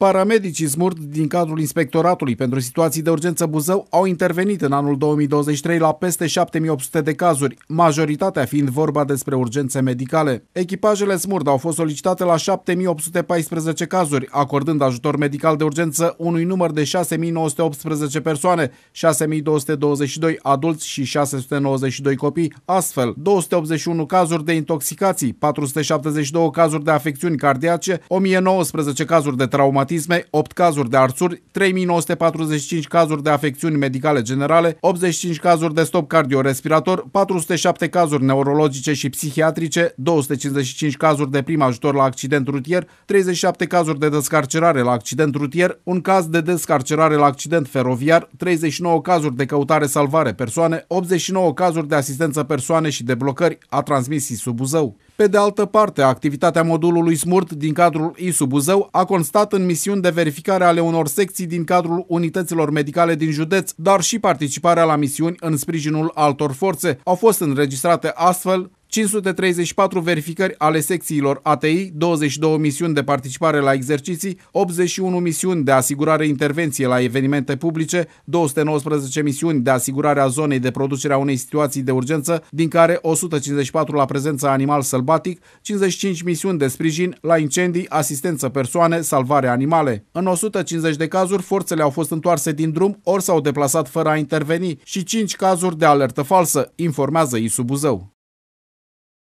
Paramedicii smurt din cadrul Inspectoratului pentru Situații de Urgență Buzău au intervenit în anul 2023 la peste 7800 de cazuri, majoritatea fiind vorba despre urgențe medicale. Echipajele smurt au fost solicitate la 7814 cazuri, acordând ajutor medical de urgență unui număr de 6918 persoane, 6222 adulți și 692 copii, astfel 281 cazuri de intoxicații, 472 cazuri de afecțiuni cardiace, 1019 cazuri de traumatizare, reumatisme, 8 cazuri de arțuri, 3945 cazuri de afecțiuni medicale generale, 85 cazuri de stop cardiorespirator, 407 cazuri neurologice și psihiatrice, 255 cazuri de prim ajutor la accident rutier, 37 cazuri de descarcerare la accident rutier, un caz de descarcerare la accident feroviar, 39 cazuri de căutare-salvare persoane, 89 cazuri de asistență persoane și de blocări, a transmisii sub Buzău. Pe de altă parte, activitatea modulului SMURT din cadrul ISU Buzău a constat în misiuni de verificare ale unor secții din cadrul unităților medicale din județ, dar și participarea la misiuni în sprijinul altor forțe. Au fost înregistrate astfel 534 verificări ale secțiilor ATI, 22 misiuni de participare la exerciții, 81 misiuni de asigurare intervenție la evenimente publice, 219 misiuni de asigurare a zonei de producere a unei situații de urgență, din care 154 la prezența animal sălbatic, 55 misiuni de sprijin la incendii, asistență persoane, salvare animale. În 150 de cazuri, forțele au fost întoarse din drum ori s-au deplasat fără a interveni și 5 cazuri de alertă falsă, informează Isu Buzău.